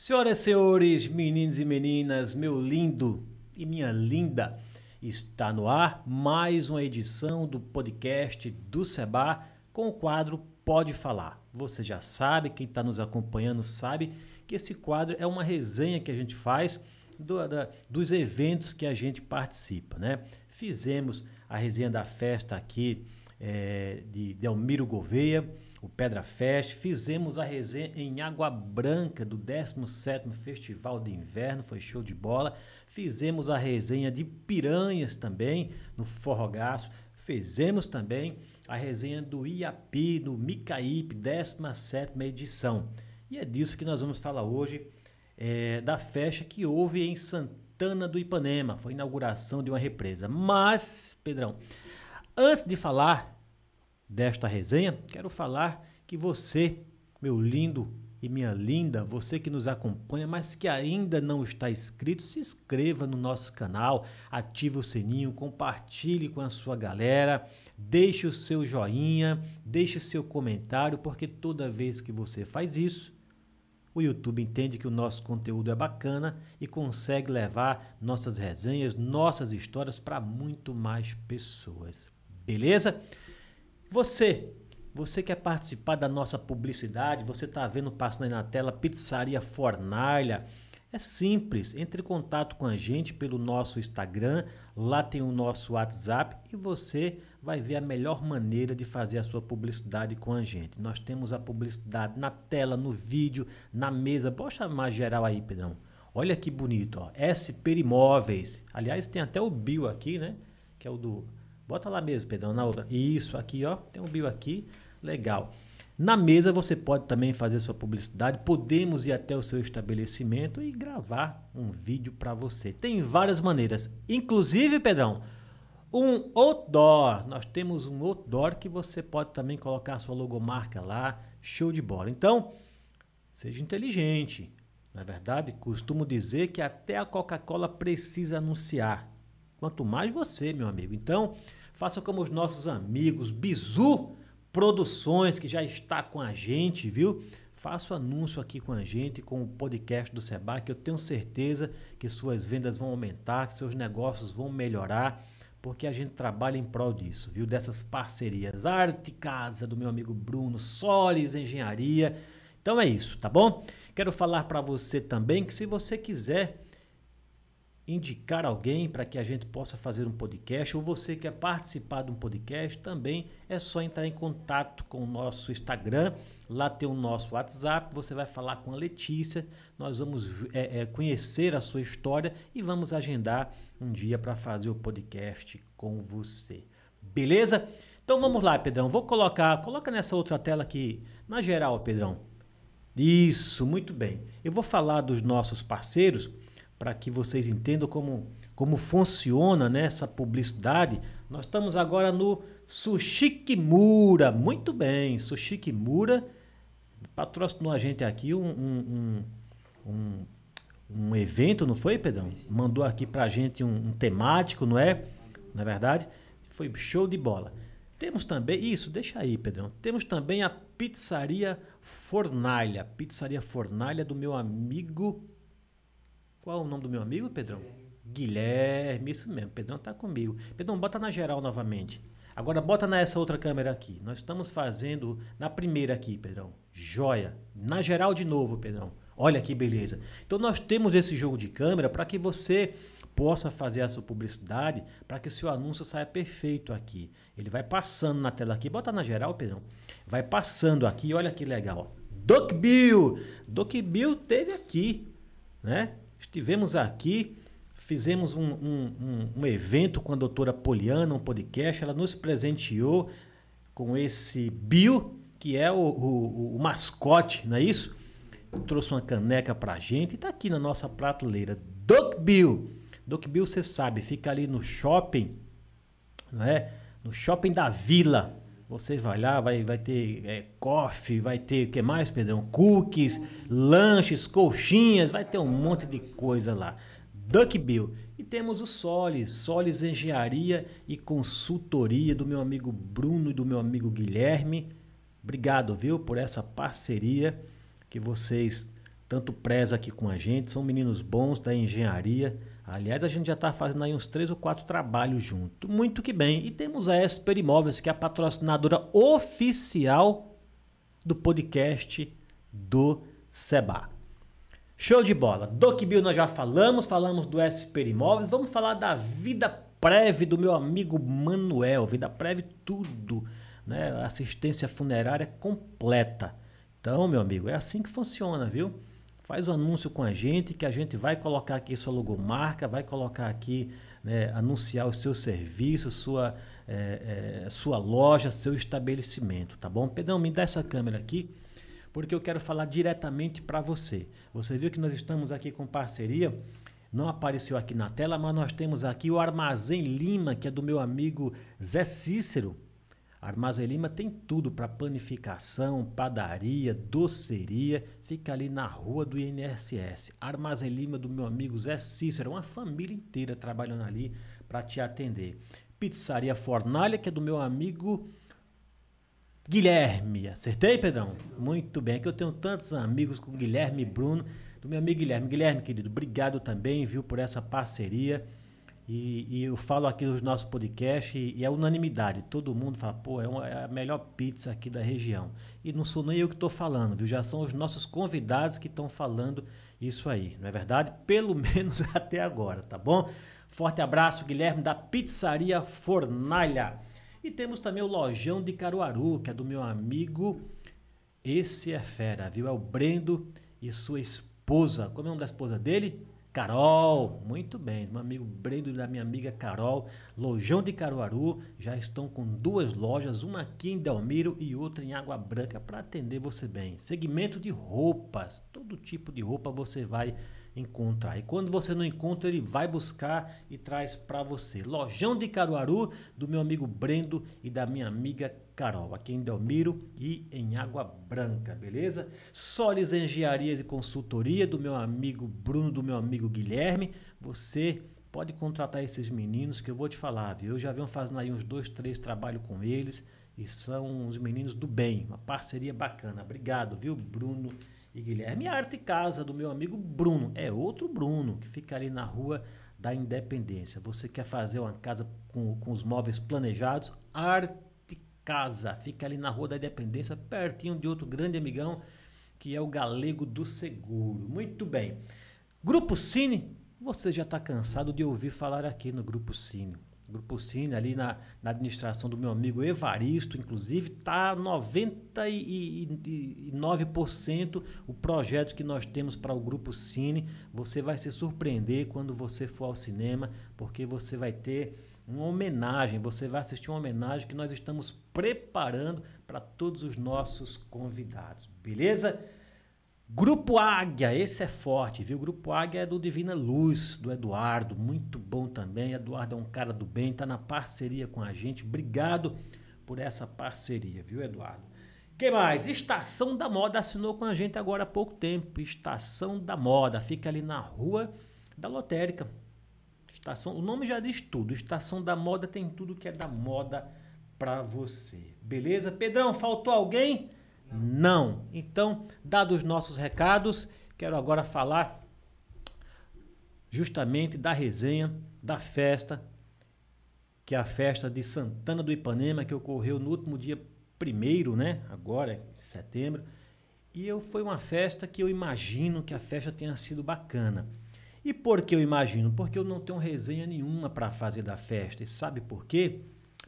Senhoras e senhores, meninos e meninas, meu lindo e minha linda, está no ar mais uma edição do podcast do Seba com o quadro Pode Falar. Você já sabe, quem está nos acompanhando sabe que esse quadro é uma resenha que a gente faz do, da, dos eventos que a gente participa, né? Fizemos a resenha da festa aqui é, de Delmiro Gouveia o Pedra Fest, fizemos a resenha em Água Branca do 17º Festival de Inverno, foi show de bola. Fizemos a resenha de Piranhas também no Forrogaço. Fizemos também a resenha do IAPI, no Micaípe, 17ª edição. E é disso que nós vamos falar hoje, é, da festa que houve em Santana do Ipanema. Foi a inauguração de uma represa. Mas, Pedrão, antes de falar desta resenha, quero falar que você, meu lindo e minha linda, você que nos acompanha, mas que ainda não está inscrito, se inscreva no nosso canal, ative o sininho, compartilhe com a sua galera, deixe o seu joinha, deixe o seu comentário, porque toda vez que você faz isso, o YouTube entende que o nosso conteúdo é bacana e consegue levar nossas resenhas, nossas histórias para muito mais pessoas. Beleza? Você, você quer participar da nossa publicidade? Você está vendo passando aí na tela Pizzaria Fornalha. É simples, entre em contato com a gente pelo nosso Instagram, lá tem o nosso WhatsApp e você vai ver a melhor maneira de fazer a sua publicidade com a gente. Nós temos a publicidade na tela, no vídeo, na mesa. Pode mais geral aí, Pedrão. Olha que bonito, ó. SP Imóveis. Aliás, tem até o bio aqui, né? Que é o do Bota lá mesmo, Pedrão, na outra. Isso, aqui, ó. Tem um bio aqui. Legal. Na mesa você pode também fazer sua publicidade. Podemos ir até o seu estabelecimento e gravar um vídeo para você. Tem várias maneiras. Inclusive, Pedrão, um outdoor. Nós temos um outdoor que você pode também colocar sua logomarca lá. Show de bola. Então, seja inteligente. Na é verdade, costumo dizer que até a Coca-Cola precisa anunciar. Quanto mais você, meu amigo. Então, Faça como os nossos amigos Bizu Produções, que já está com a gente, viu? Faça o anúncio aqui com a gente, com o podcast do Seba, que eu tenho certeza que suas vendas vão aumentar, que seus negócios vão melhorar, porque a gente trabalha em prol disso, viu? Dessas parcerias. Arte Casa, do meu amigo Bruno, Solis Engenharia. Então é isso, tá bom? Quero falar para você também que se você quiser indicar alguém para que a gente possa fazer um podcast, ou você quer participar de um podcast, também é só entrar em contato com o nosso Instagram. Lá tem o nosso WhatsApp. Você vai falar com a Letícia. Nós vamos é, é, conhecer a sua história e vamos agendar um dia para fazer o podcast com você. Beleza? Então vamos lá, Pedrão. Vou colocar, coloca nessa outra tela aqui, na geral, Pedrão. Isso, muito bem. Eu vou falar dos nossos parceiros para que vocês entendam como, como funciona né, essa publicidade. Nós estamos agora no Sushikimura. Muito bem, Sushikimura patrocinou a gente aqui um, um, um, um, evento, não foi, Pedrão? Mandou aqui para a gente um, um temático, não é? Na é verdade, foi show de bola. Temos também, isso, deixa aí, Pedrão. Temos também a Pizzaria Fornalha. Pizzaria Fornalha do meu amigo qual é o nome do meu amigo, Pedrão? Guilherme, isso mesmo. Pedrão está comigo. Pedrão, bota na geral novamente. Agora bota nessa outra câmera aqui. Nós estamos fazendo na primeira aqui, Pedrão. Joia. Na geral de novo, Pedrão. Olha que beleza. Então nós temos esse jogo de câmera para que você possa fazer a sua publicidade, para que seu anúncio saia perfeito aqui. Ele vai passando na tela aqui, bota na geral, Pedrão. Vai passando aqui, olha que legal. Duck Bill. Duck Bill teve aqui, né? Estivemos aqui, fizemos um, um, um, um evento com a doutora Poliana, um podcast. Ela nos presenteou com esse Bill que é o, o, o mascote, não é isso? Trouxe uma caneca pra gente e tá aqui na nossa prateleira. Doc Bill. Doc Bill, você sabe, fica ali no shopping, não é? No shopping da vila. Você vai lá, vai, vai ter é, coffee, vai ter o que mais, perdão? Cookies, lanches, colchinhas, vai ter um monte de coisa lá. Duck Bill. E temos o Solis, Solis Engenharia e Consultoria do meu amigo Bruno e do meu amigo Guilherme. Obrigado, viu, por essa parceria que vocês tanto prezam aqui com a gente. São meninos bons da engenharia Aliás, a gente já está fazendo aí uns três ou quatro trabalhos junto. Muito que bem. E temos a Esper Imóveis, que é a patrocinadora oficial do podcast do Seba. Show de bola. Doc Bill nós já falamos, falamos do Esper Imóveis. Vamos falar da vida prévia do meu amigo Manuel. Vida prévia tudo, né? Assistência funerária completa. Então, meu amigo, é assim que funciona, viu? faz o um anúncio com a gente, que a gente vai colocar aqui sua logomarca, vai colocar aqui, né, anunciar os seus serviços, sua, é, é, sua loja, seu estabelecimento, tá bom? Pedrão, me dá essa câmera aqui, porque eu quero falar diretamente para você. Você viu que nós estamos aqui com parceria, não apareceu aqui na tela, mas nós temos aqui o Armazém Lima, que é do meu amigo Zé Cícero, Armazelima Armazém Lima tem tudo para panificação, padaria, doceria. Fica ali na rua do INSS. Armazém Lima do meu amigo Zé Cícero, é uma família inteira trabalhando ali para te atender. Pizzaria Fornalha, que é do meu amigo Guilherme. Acertei, Pedrão? Muito bem, que eu tenho tantos amigos com Guilherme e Bruno, do meu amigo Guilherme. Guilherme, querido, obrigado também, viu, por essa parceria. E, e, eu falo aqui nos nossos podcasts e, e é unanimidade. Todo mundo fala, pô, é, uma, é, a melhor pizza aqui da região. E não sou nem eu que estou falando, viu? Já são os nossos convidados que estão falando isso aí, não é verdade? Pelo menos até agora, tá bom? Forte abraço, Guilherme, da Pizzaria Fornalha. E temos também o Lojão de Caruaru, que é do meu amigo. Esse é fera, viu? É o Brendo e sua esposa. Como é o nome da esposa dele? Carol, muito bem, meu amigo Brendo da minha amiga Carol, Lojão de Caruaru, já estão com duas lojas, uma aqui em Delmiro e outra em Água Branca, para atender você bem. Segmento de roupas, todo tipo de roupa você vai encontrar. E quando você não encontra, ele vai buscar e traz para você. Lojão de Caruaru, do meu amigo Brendo e da minha amiga Carol, aqui em Delmiro e em Água Branca, beleza? Solis Engenharias e Consultoria, do meu amigo Bruno, do meu amigo Guilherme. Você pode contratar esses meninos que eu vou te falar, viu? Eu já venho fazendo aí uns dois, três trabalhos com eles e são uns meninos do bem, uma parceria bacana. Obrigado, viu, Bruno? e Guilherme Arte Casa, do meu amigo Bruno. É outro Bruno que fica ali na rua da Independência. Você quer fazer uma casa com, com os móveis planejados? Arte Casa. Fica ali na rua da Independência, pertinho de outro grande amigão que é o Galego do Seguro. Muito bem. Grupo Cine, você já está cansado de ouvir falar aqui no Grupo Cine. Grupo Cine, ali na, na administração do meu amigo Evaristo, inclusive, está 99% o projeto que nós temos para o Grupo Cine. Você vai se surpreender quando você for ao cinema, porque você vai ter uma homenagem, você vai assistir uma homenagem que nós estamos preparando para todos os nossos convidados, beleza? Grupo Águia, esse é forte, viu? Grupo Águia é do Divina Luz, do Eduardo, muito bom também. Eduardo é um cara do bem, tá na parceria com a gente. Obrigado por essa parceria, viu, Eduardo? Quem mais? Estação da Moda assinou com a gente agora há pouco tempo. Estação da Moda, fica ali na rua da lotérica. Estação, o nome já diz tudo. Estação da Moda tem tudo que é da moda para você. Beleza? Pedrão, faltou alguém? Não. Então, dados os nossos recados, quero agora falar justamente da resenha, da festa, que é a festa de Santana do Ipanema, que ocorreu no último dia primeiro, né? Agora, em setembro. E eu, foi uma festa que eu imagino que a festa tenha sido bacana. E por que eu imagino? Porque eu não tenho resenha nenhuma para fazer da festa. E sabe por quê?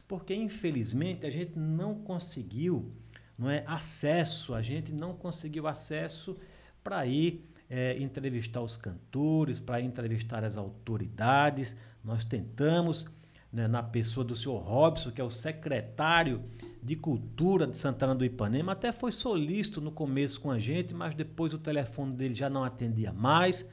Porque, infelizmente, a gente não conseguiu não é acesso, a gente não conseguiu acesso para ir é, entrevistar os cantores, para entrevistar as autoridades. Nós tentamos, né, na pessoa do senhor Robson, que é o secretário de Cultura de Santana do Ipanema, até foi solícito no começo com a gente, mas depois o telefone dele já não atendia mais.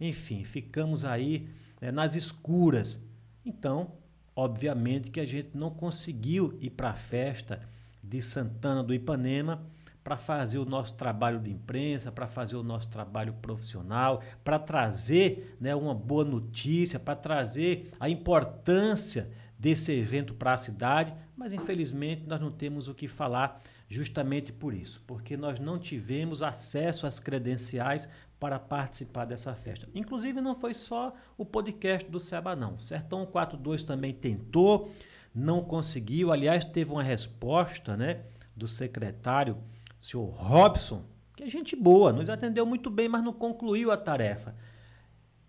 Enfim, ficamos aí né, nas escuras. Então, obviamente que a gente não conseguiu ir para a festa de Santana do Ipanema para fazer o nosso trabalho de imprensa, para fazer o nosso trabalho profissional, para trazer né, uma boa notícia, para trazer a importância desse evento para a cidade, mas infelizmente nós não temos o que falar justamente por isso, porque nós não tivemos acesso às credenciais para participar dessa festa. Inclusive não foi só o podcast do Seba não. Sertão 42 também tentou, não conseguiu. Aliás, teve uma resposta né, do secretário, senhor Robson, que é gente boa, nos atendeu muito bem, mas não concluiu a tarefa.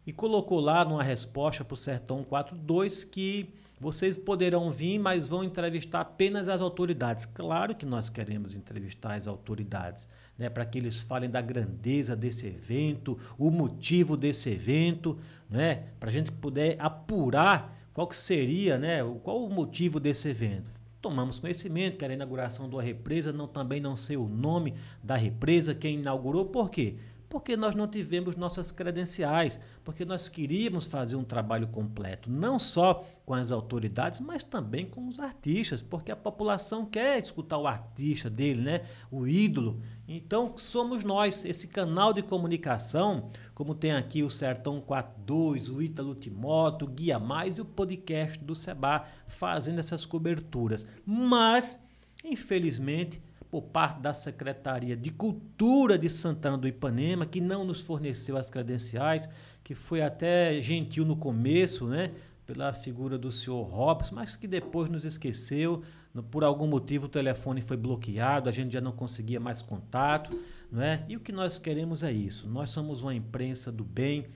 E colocou lá numa resposta para o Sertão 42 que vocês poderão vir, mas vão entrevistar apenas as autoridades. Claro que nós queremos entrevistar as autoridades, né, para que eles falem da grandeza desse evento, o motivo desse evento, né, para a gente poder apurar qual que seria, né, qual o motivo desse evento. Tomamos conhecimento que era a inauguração de uma represa, não, também não sei o nome da represa, quem inaugurou, por quê? porque nós não tivemos nossas credenciais, porque nós queríamos fazer um trabalho completo, não só com as autoridades, mas também com os artistas, porque a população quer escutar o artista dele, né? o ídolo. Então, somos nós, esse canal de comunicação, como tem aqui o Sertão 42, o Ítalo Timoto, o Guia Mais e o podcast do Seba, fazendo essas coberturas. Mas, infelizmente, por parte da Secretaria de Cultura de Santana do Ipanema, que não nos forneceu as credenciais, que foi até gentil no começo, né? Pela figura do senhor Robson, mas que depois nos esqueceu. Por algum motivo o telefone foi bloqueado, a gente já não conseguia mais contato, não é? E o que nós queremos é isso. Nós somos uma imprensa do bem,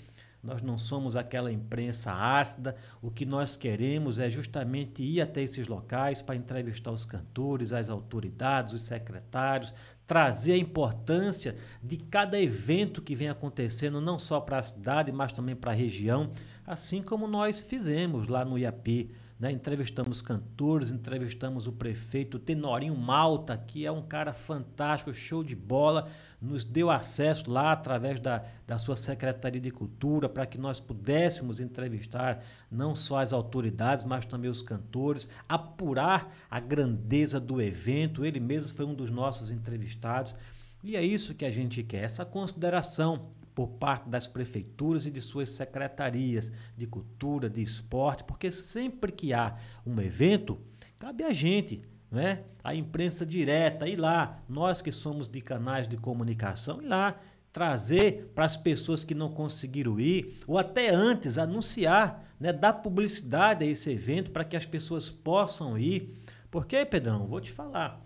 nós não somos aquela imprensa ácida. O que nós queremos é justamente ir até esses locais para entrevistar os cantores, as autoridades, os secretários, trazer a importância de cada evento que vem acontecendo, não só para a cidade, mas também para a região, assim como nós fizemos lá no IAPI. Né? Entrevistamos cantores, entrevistamos o prefeito Tenorinho Malta, que é um cara fantástico, show de bola nos deu acesso lá através da, da sua Secretaria de Cultura para que nós pudéssemos entrevistar não só as autoridades, mas também os cantores, apurar a grandeza do evento. Ele mesmo foi um dos nossos entrevistados. E é isso que a gente quer, essa consideração por parte das prefeituras e de suas secretarias de cultura, de esporte, porque sempre que há um evento, cabe a gente né? A imprensa direta ir lá, nós que somos de canais de comunicação, ir lá trazer para as pessoas que não conseguiram ir, ou até antes anunciar, né, dar publicidade a esse evento para que as pessoas possam ir. Porque, Pedrão, vou te falar.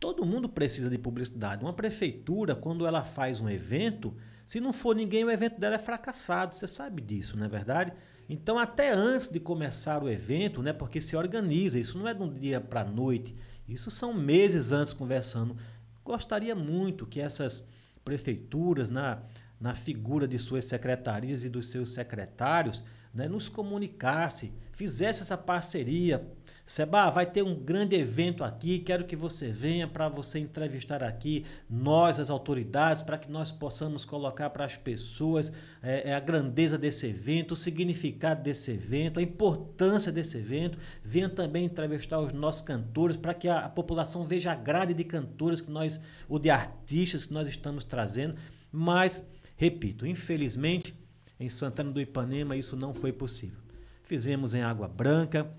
Todo mundo precisa de publicidade. Uma prefeitura, quando ela faz um evento, se não for ninguém, o evento dela é fracassado. Você sabe disso, não é verdade? Então, até antes de começar o evento, né, porque se organiza, isso não é de um dia para a noite, isso são meses antes conversando. Gostaria muito que essas prefeituras, na, na figura de suas secretarias e dos seus secretários, né, nos comunicasse, fizesse essa parceria, Seba, vai ter um grande evento aqui, quero que você venha para você entrevistar aqui nós, as autoridades, para que nós possamos colocar para as pessoas é, é, a grandeza desse evento, o significado desse evento, a importância desse evento. Venha também entrevistar os nossos cantores para que a, a população veja a grade de cantores que nós, ou de artistas que nós estamos trazendo. Mas, repito, infelizmente, em Santana do Ipanema isso não foi possível. Fizemos em Água Branca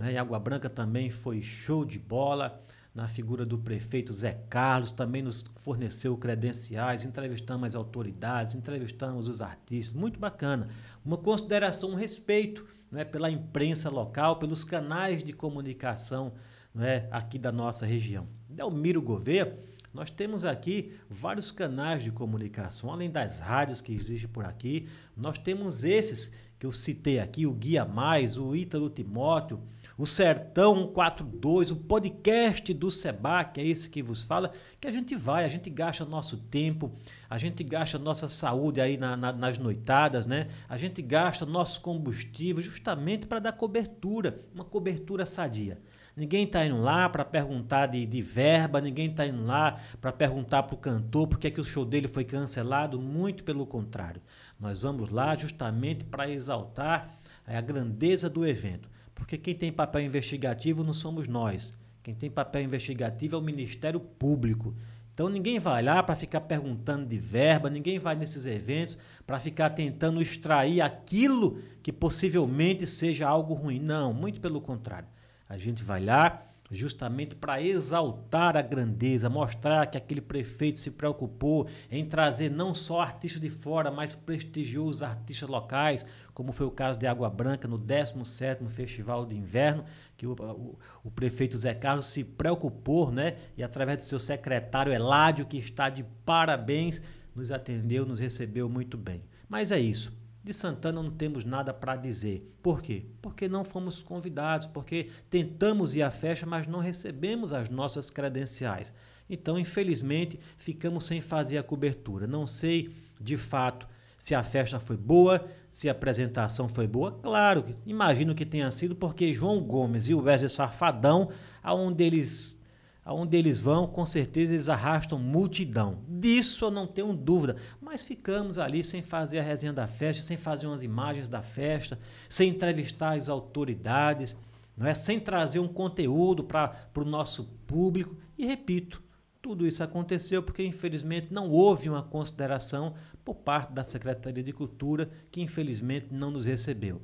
né? E Água Branca também foi show de bola na figura do prefeito Zé Carlos, também nos forneceu credenciais, entrevistamos as autoridades, entrevistamos os artistas, muito bacana. Uma consideração, um respeito né, pela imprensa local, pelos canais de comunicação né, aqui da nossa região. Delmiro Gouveia, nós temos aqui vários canais de comunicação, além das rádios que existem por aqui, nós temos esses que eu citei aqui, o Guia Mais, o Ítalo Timóteo, o Sertão 142, o podcast do Seba que é esse que vos fala, que a gente vai, a gente gasta nosso tempo, a gente gasta nossa saúde aí na, na, nas noitadas, né? A gente gasta nosso combustível justamente para dar cobertura, uma cobertura sadia. Ninguém está indo lá para perguntar de, de, verba, ninguém está indo lá para perguntar para o cantor porque é que o show dele foi cancelado, muito pelo contrário. Nós vamos lá justamente para exaltar a grandeza do evento. Porque quem tem papel investigativo não somos nós. Quem tem papel investigativo é o Ministério Público. Então ninguém vai lá para ficar perguntando de verba, ninguém vai nesses eventos para ficar tentando extrair aquilo que possivelmente seja algo ruim. Não, muito pelo contrário. A gente vai lá, justamente para exaltar a grandeza, mostrar que aquele prefeito se preocupou em trazer não só artistas de fora, mas prestigiosos artistas locais, como foi o caso de Água Branca no 17º Festival de Inverno, que o, o, o prefeito Zé Carlos se preocupou, né? E através do seu secretário Eládio, que está de parabéns, nos atendeu, nos recebeu muito bem. Mas é isso. De Santana não temos nada para dizer. Por quê? Porque não fomos convidados, porque tentamos ir à festa, mas não recebemos as nossas credenciais. Então, infelizmente, ficamos sem fazer a cobertura. Não sei, de fato, se a festa foi boa, se a apresentação foi boa. Claro, imagino que tenha sido porque João Gomes e o Wesley Safadão, aonde eles Aonde eles vão, com certeza eles arrastam multidão. Disso eu não tenho dúvida. Mas ficamos ali sem fazer a resenha da festa, sem fazer umas imagens da festa, sem entrevistar as autoridades, não é? sem trazer um conteúdo para o nosso público. E repito, tudo isso aconteceu porque, infelizmente, não houve uma consideração por parte da Secretaria de Cultura, que infelizmente não nos recebeu.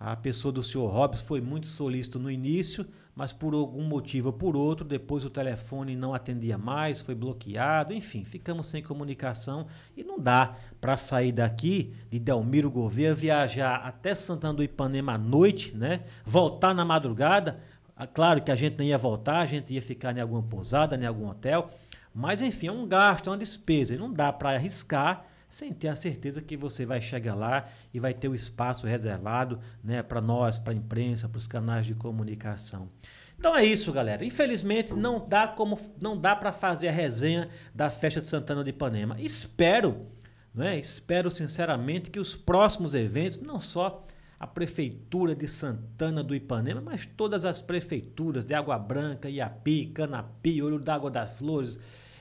A pessoa do senhor Hobbs foi muito solícito no início, mas por algum motivo ou por outro, depois o telefone não atendia mais, foi bloqueado, enfim, ficamos sem comunicação e não dá para sair daqui de Delmiro Gouveia, viajar até Santana do Ipanema à noite, né? Voltar na madrugada. Ah, claro que a gente não ia voltar, a gente ia ficar em alguma pousada, em algum hotel, mas enfim, é um gasto, é uma despesa, e não dá para arriscar sem ter a certeza que você vai chegar lá e vai ter o espaço reservado né, para nós, para a imprensa, para os canais de comunicação. Então é isso, galera. Infelizmente não dá como não dá para fazer a resenha da festa de Santana de Ipanema. Espero, né? Espero sinceramente que os próximos eventos, não só a prefeitura de Santana do Ipanema, mas todas as prefeituras de Água Branca, Iapi, Canapi, Olho d'Água das Flores,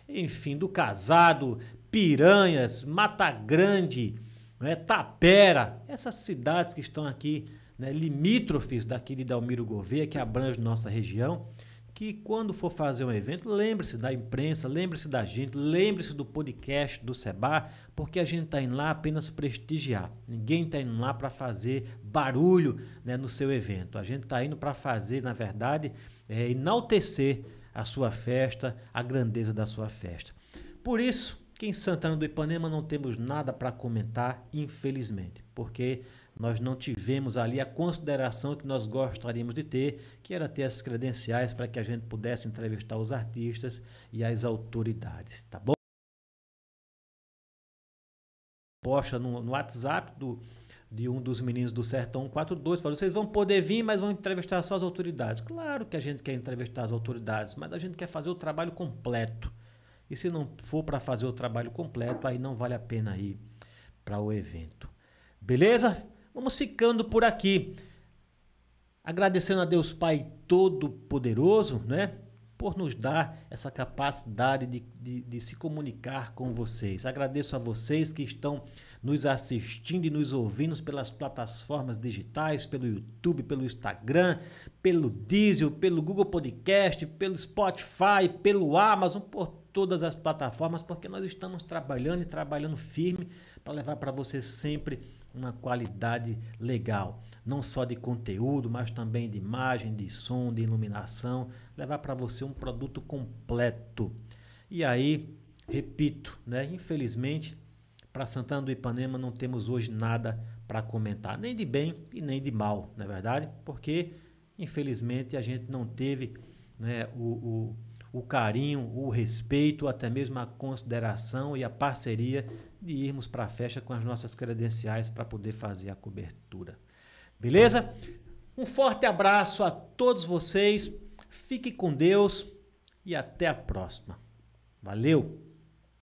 enfim, do Casado, Piranhas, Mata Grande, né, Tapera, essas cidades que estão aqui, né, limítrofes daquele Dalmiro Gouveia, que abrange nossa região, que quando for fazer um evento, lembre-se da imprensa, lembre-se da gente, lembre-se do podcast do Seba, porque a gente está indo lá apenas prestigiar. Ninguém está indo lá para fazer barulho né, no seu evento. A gente está indo para fazer, na verdade, é, enaltecer a sua festa, a grandeza da sua festa. Por isso, que em Santana do Ipanema não temos nada para comentar, infelizmente, porque nós não tivemos ali a consideração que nós gostaríamos de ter, que era ter as credenciais para que a gente pudesse entrevistar os artistas e as autoridades, tá bom? Posta no, no WhatsApp do, de um dos meninos do Sertão 42, falou: vocês vão poder vir, mas vão entrevistar só as autoridades. Claro que a gente quer entrevistar as autoridades, mas a gente quer fazer o trabalho completo. E se não for para fazer o trabalho completo, aí não vale a pena ir para o evento. Beleza? Vamos ficando por aqui. Agradecendo a Deus Pai Todo-Poderoso, né? por nos dar essa capacidade de, de, de, se comunicar com vocês. Agradeço a vocês que estão nos assistindo e nos ouvindo pelas plataformas digitais, pelo YouTube, pelo Instagram, pelo Diesel, pelo Google Podcast, pelo Spotify, pelo Amazon, por todas as plataformas, porque nós estamos trabalhando e trabalhando firme para levar para você sempre uma qualidade legal não só de conteúdo, mas também de imagem, de som, de iluminação, levar para você um produto completo. E aí, repito, né, infelizmente, para Santana do Ipanema não temos hoje nada para comentar, nem de bem e nem de mal, não é verdade? Porque, infelizmente, a gente não teve né, o, o, o carinho, o respeito, até mesmo a consideração e a parceria de irmos para a festa com as nossas credenciais para poder fazer a cobertura. Beleza? Um forte abraço a todos vocês. Fique com Deus e até a próxima. Valeu!